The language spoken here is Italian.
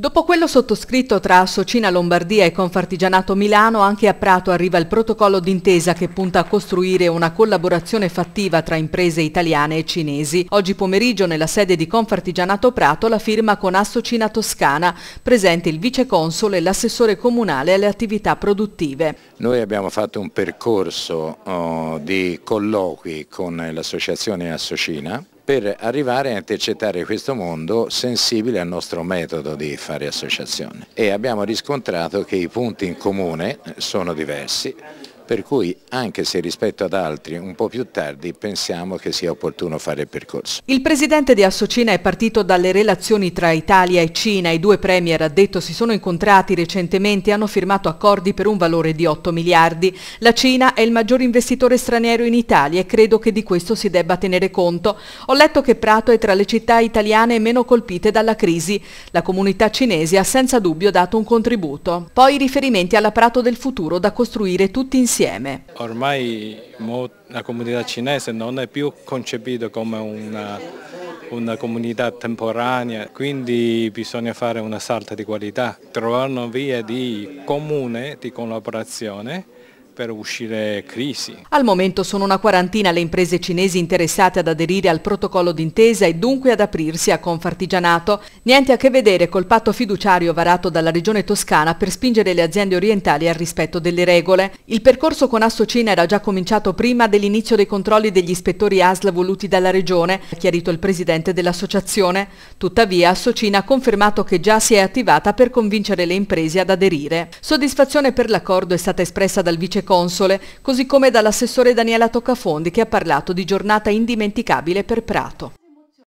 Dopo quello sottoscritto tra Associna Lombardia e Confartigianato Milano, anche a Prato arriva il protocollo d'intesa che punta a costruire una collaborazione fattiva tra imprese italiane e cinesi. Oggi pomeriggio nella sede di Confartigianato Prato la firma con Associna Toscana, presente il viceconsole e l'assessore comunale alle attività produttive. Noi abbiamo fatto un percorso oh, di colloqui con l'associazione Associna per arrivare a intercettare questo mondo sensibile al nostro metodo di fare associazione e abbiamo riscontrato che i punti in comune sono diversi, per cui anche se rispetto ad altri un po' più tardi pensiamo che sia opportuno fare il percorso. Il presidente di Associna è partito dalle relazioni tra Italia e Cina, i due premier ha detto si sono incontrati recentemente e hanno firmato accordi per un valore di 8 miliardi. La Cina è il maggior investitore straniero in Italia e credo che di questo si debba tenere conto. Ho letto che Prato è tra le città italiane meno colpite dalla crisi. La comunità cinese ha senza dubbio dato un contributo. Poi riferimenti alla Prato del futuro da costruire tutti insieme insieme. Ormai la comunità cinese non è più concepita come una, una comunità temporanea, quindi bisogna fare una salta di qualità, trovare una via di comune, di collaborazione per uscire crisi. Al momento sono una quarantina le imprese cinesi interessate ad aderire al protocollo d'intesa e dunque ad aprirsi a Confartigianato. Niente a che vedere col patto fiduciario varato dalla regione toscana per spingere le aziende orientali al rispetto delle regole. Il percorso con Associna era già cominciato prima dell'inizio dei controlli degli ispettori ASL voluti dalla regione, ha chiarito il presidente dell'associazione. Tuttavia Associna ha confermato che già si è attivata per convincere le imprese ad aderire. Soddisfazione per l'accordo è stata espressa dal vice console, così come dall'assessore Daniela Toccafondi che ha parlato di giornata indimenticabile per Prato.